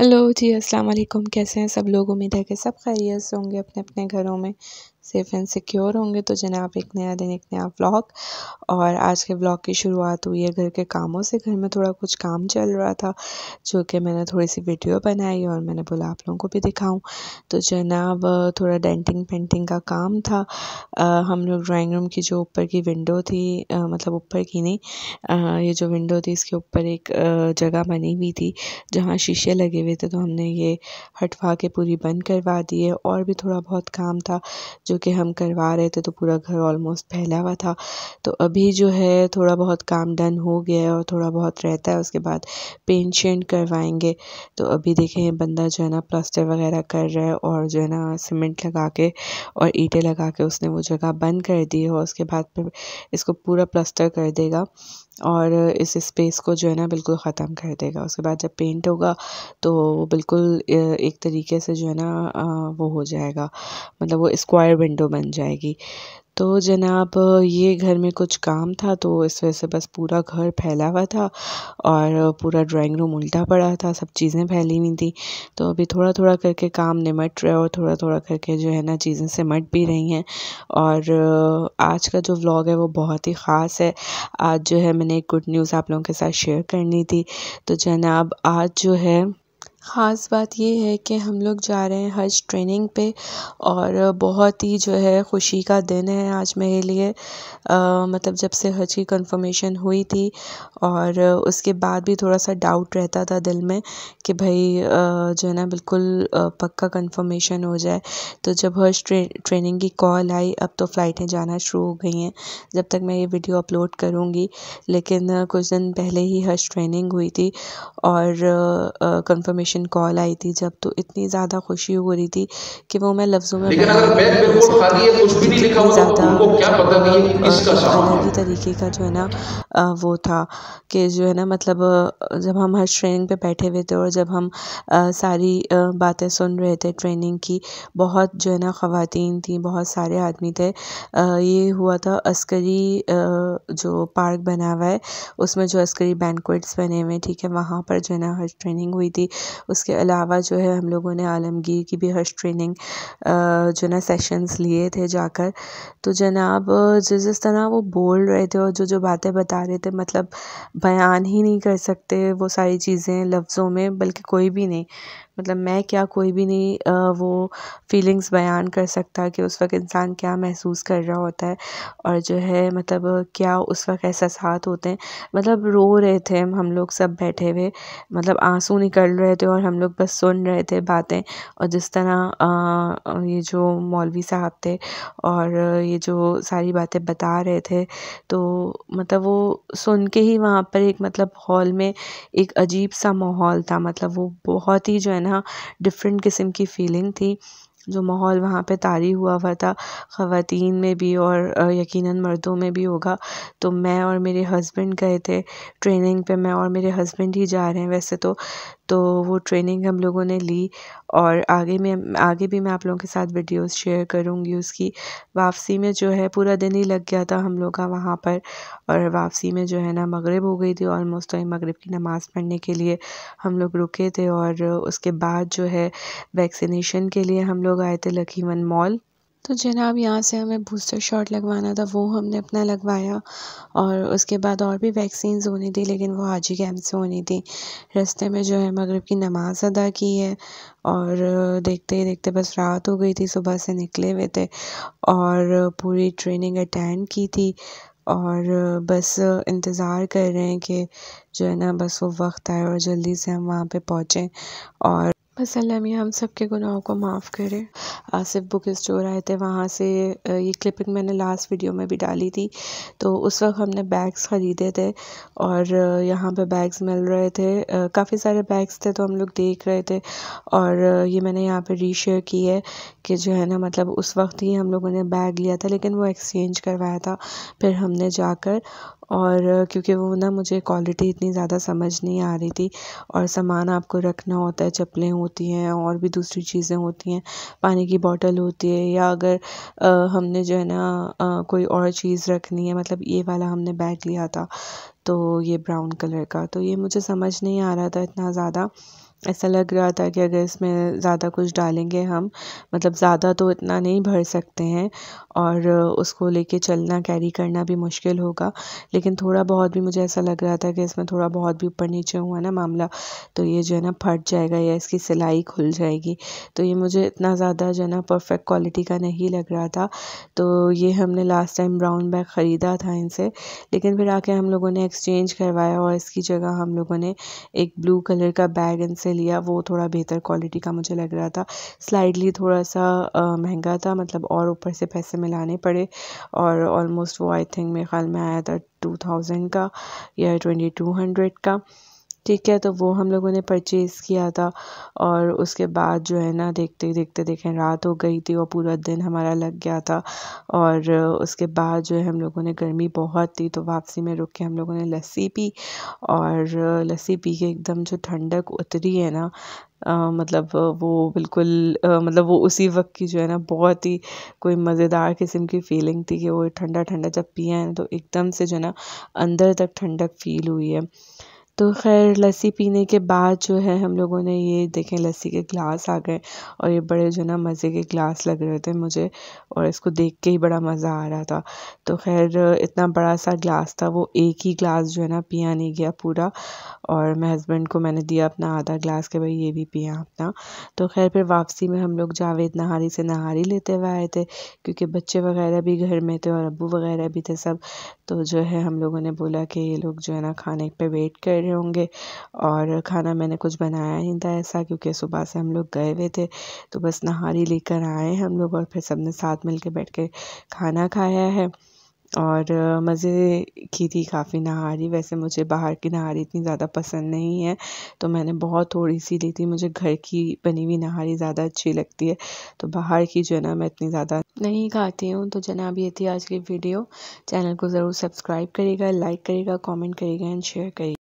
hello जी अस्सलाम वालेकुम कैसे हैं सब लोग उम्मीद है कि सब खैरियत होंगे अपने अपने घरों में सेफ़ एंड सिक्योर होंगे तो जनाब एक नया दिन एक नया ब्लॉग और आज के ब्लॉग की शुरुआत हुई है घर के कामों से घर में थोड़ा कुछ काम चल रहा था जो कि मैंने थोड़ी सी वीडियो बनाई और मैंने बोला आप लोगों को भी दिखाऊं तो जनाब थोड़ा डेंटिंग पेंटिंग का काम था आ, हम लोग ड्राइंग रूम की जो ऊपर की विंडो थी आ, मतलब ऊपर की नहीं आ, ये जो विंडो थी इसके ऊपर एक जगह बनी हुई थी जहाँ शीशे लगे हुए थे तो हमने ये हटवा के पूरी बंद करवा दी और भी थोड़ा बहुत काम था जो क्योंकि हम करवा रहे थे तो पूरा घर ऑलमोस्ट फैला हुआ था तो अभी जो है थोड़ा बहुत काम डन हो गया है और थोड़ा बहुत रहता है उसके बाद पेंट शेंट करवाएंगे तो अभी देखें बंदा जो है ना प्लास्टर वगैरह कर रहा है और जो है ना सीमेंट लगा के और ईंटें लगा के उसने वो जगह बंद कर दी है और उसके बाद फिर इसको पूरा प्लास्टर कर देगा और इस स्पेस को जो है ना बिल्कुल ख़त्म कर देगा उसके बाद जब पेंट होगा तो वो बिल्कुल एक तरीके से जो है ना वो हो जाएगा मतलब वो स्क्वायर विंडो बन जाएगी तो जनाब ये घर में कुछ काम था तो इस वजह से बस पूरा घर फैला हुआ था और पूरा ड्राइंग रूम उल्टा पड़ा था सब चीज़ें फैली हुई थी तो अभी थोड़ा थोड़ा करके काम निमट रहे और थोड़ा थोड़ा करके जो है ना चीज़ें सिमट भी रही हैं और आज का जो व्लॉग है वो बहुत ही ख़ास है आज जो है मैंने एक गुड न्यूज़ आप लोगों के साथ शेयर करनी थी तो जनाब आज जो है ख़ास बात ये है कि हम लोग जा रहे हैं हज ट्रेनिंग पे और बहुत ही जो है ख़ुशी का दिन है आज मेरे लिए मतलब जब से हज की कंफर्मेशन हुई थी और उसके बाद भी थोड़ा सा डाउट रहता था दिल में कि भाई जो है ना बिल्कुल पक्का कंफर्मेशन हो जाए तो जब हज ट्रे, ट्रेनिंग की कॉल आई अब तो फ़्लाइटें जाना शुरू हो गई हैं जब तक मैं ये वीडियो अपलोड करूँगी लेकिन कुछ दिन पहले ही हज ट्रेनिंग हुई थी और कन्फर्मेशन नोटिफिकेशन कॉल आई थी जब तो इतनी ज़्यादा खुशी हो रही थी कि वो मैं लफ्ज़ों में अलग ही तो तरीके का जो है ना वो था कि जो है ना मतलब जब हम हर ट्रेनिंग पे बैठे हुए थे और जब हम सारी बातें सुन रहे थे ट्रेनिंग की बहुत जो है ना खातन थी बहुत सारे आदमी थे ये हुआ था अस्करी जो पार्क बना हुआ है उसमें जो अस्करी बैंकुट्स बने हुए हैं ठीक है वहाँ पर जो है ना हर ट्रेनिंग हुई थी उसके अलावा जो है हम लोगों ने आलमगीर की भी हर्ष ट्रेनिंग जो ना सेशंस लिए थे जाकर तो जनाब जिस जिस तरह वो बोल रहे थे और जो जो बातें बता रहे थे मतलब बयान ही नहीं कर सकते वो सारी चीज़ें लफ्ज़ों में बल्कि कोई भी नहीं मतलब मैं क्या कोई भी नहीं वो फीलिंग्स बयान कर सकता कि उस वक्त इंसान क्या महसूस कर रहा होता है और जो है मतलब क्या उस वक्त एहसास होते हैं मतलब रो रहे थे हम लोग सब बैठे हुए मतलब आंसू निकल रहे थे और हम लोग बस सुन रहे थे बातें और जिस तरह ये जो मौलवी साहब थे और ये जो सारी बातें बता रहे थे तो मतलब वो सुन के ही वहाँ पर एक मतलब हॉल में एक अजीब सा माहौल था मतलब वो बहुत ही जो है ना ना डिफरेंट किस्म की फ़ीलिंग थी जो माहौल वहाँ पे तारी हुआ हुआ था ख़वान में भी और यकीनन मर्दों में भी होगा तो मैं और मेरे हस्बैंड गए थे ट्रेनिंग पे मैं और मेरे हस्बैंड ही जा रहे हैं वैसे तो तो वो ट्रेनिंग हम लोगों ने ली और आगे में आगे भी मैं आप लोगों के साथ वीडियोस शेयर करूँगी उसकी वापसी में जो है पूरा दिन ही लग गया था हम लोग का वहाँ पर और वापसी में जो है ना मगरब हो गई थी ऑलमोस्ट टाइम मगरब की नमाज़ पढ़ने के लिए हम लोग रुके थे और उसके बाद जो है वैक्सीनेशन के लिए हम लोग आए थे लखीमन मॉल तो जनाब यहाँ से हमें बूस्टर शॉट लगवाना था वो हमने अपना लगवाया और उसके बाद और भी वैक्सीन होनी थी लेकिन वो हाजी कैम्प से होनी थी रास्ते में जो है मगरब की नमाज़ अदा की है और देखते ही देखते बस रात हो गई थी सुबह से निकले हुए थे और पूरी ट्रेनिंग अटेंड की थी और बस इंतज़ार कर रहे हैं कि जो है ना बस वो वक्त आए और जल्दी से हम वहाँ पे पहुँचें और वसल्लम ये हम सब के गुनाहों को माफ़ करें आसिफ बुक स्टोर आए थे वहाँ से ये क्लिपिंग मैंने लास्ट वीडियो में भी डाली थी तो उस वक्त हमने बैग्स ख़रीदे थे और यहाँ पे बैग्स मिल रहे थे काफ़ी सारे बैग्स थे तो हम लोग देख रहे थे और ये मैंने यहाँ पे रीशेयर की है कि जो है ना मतलब उस वक्त ही हम लोगों ने बैग लिया था लेकिन वो एक्सचेंज करवाया था फिर हमने जाकर और क्योंकि वो ना मुझे क्वालिटी इतनी ज़्यादा समझ नहीं आ रही थी और सामान आपको रखना होता है चप्पलें होती होती हैं और भी दूसरी चीज़ें होती हैं पानी की बॉटल होती है या अगर हमने जो है ना कोई और चीज़ रखनी है मतलब ये वाला हमने बैग लिया था तो ये ब्राउन कलर का तो ये मुझे समझ नहीं आ रहा था इतना ज़्यादा ऐसा लग रहा था कि अगर इसमें ज़्यादा कुछ डालेंगे हम मतलब ज़्यादा तो इतना नहीं भर सकते हैं और उसको लेके चलना कैरी करना भी मुश्किल होगा लेकिन थोड़ा बहुत भी मुझे ऐसा लग रहा था कि इसमें थोड़ा बहुत भी ऊपर नीचे हुआ ना मामला तो ये जो है ना फट जाएगा या इसकी सिलाई खुल जाएगी तो ये मुझे इतना ज़्यादा जो है ना परफेक्ट क्वालिटी का नहीं लग रहा था तो ये हमने लास्ट टाइम ब्राउन बैग ख़रीदा था इनसे लेकिन फिर आके हम लोगों ने एक्सचेंज करवाया और इसकी जगह हम लोगों ने एक ब्लू कलर का बैग इनसे से लिया वो थोड़ा बेहतर क्वालिटी का मुझे लग रहा था स्लाइडली थोड़ा सा महंगा था मतलब और ऊपर से पैसे मिलाने पड़े और ऑलमोस्ट वो आई थिंक मेरे ख्याल में आया था टू थाउजेंड का या ट्वेंटी टू हंड्रेड का ठीक है तो वो हम लोगों ने परचेज़ किया था और उसके बाद जो है ना देखते देखते देखें रात हो गई थी और पूरा दिन हमारा लग गया था और उसके बाद जो है हम लोगों ने गर्मी बहुत थी तो वापसी में रुक के हम लोगों ने लस्सी पी और लस्सी पी के एकदम जो ठंडक उतरी है ना आ, मतलब वो बिल्कुल आ, मतलब वो उसी वक्त की जो है ना बहुत ही कोई मज़ेदार किस्म की फीलिंग थी कि वो ठंडा ठंडा जब पिया है तो एकदम से जो है ना अंदर तक ठंडक फील हुई है तो खैर लस्सी पीने के बाद जो है हम लोगों ने ये देखें लस्सी के ग्लास आ गए और ये बड़े जो ना मज़े के ग्लास लग रहे थे मुझे और इसको देख के ही बड़ा मज़ा आ रहा था तो खैर इतना बड़ा सा ग्लास था वो एक ही ग्लास जो है ना पिया नहीं गया पूरा और मैं हस्बैंड को मैंने दिया अपना आधा ग्लास के भाई ये भी पिया अपना तो खैर फिर वापसी में हम लोग जावेद नहारी से नहारी लेते हुए आए थे क्योंकि बच्चे वगैरह भी घर में थे और अबू वगैरह भी थे सब तो जो है हम लोगों ने बोला कि ये लोग जो है ना खाने पर वेट कर रहे होंगे और खाना मैंने कुछ बनाया नहीं था ऐसा क्योंकि सुबह से हम लोग गए हुए थे तो बस नहारी लेकर आए हम लोग और फिर सबने साथ मिल के बैठ के खाना खाया है और मज़े की थी काफ़ी नहारी वैसे मुझे बाहर की नहारी इतनी ज़्यादा पसंद नहीं है तो मैंने बहुत थोड़ी सी ली थी मुझे घर की बनी हुई नहारी ज़्यादा अच्छी लगती है तो बाहर की जो है ना मैं इतनी ज़्यादा नहीं खाती हूँ तो जनाब ये थी आज की वीडियो चैनल को ज़रूर सब्सक्राइब करेगा लाइक करेगा कमेंट करेगा एंड शेयर करेगा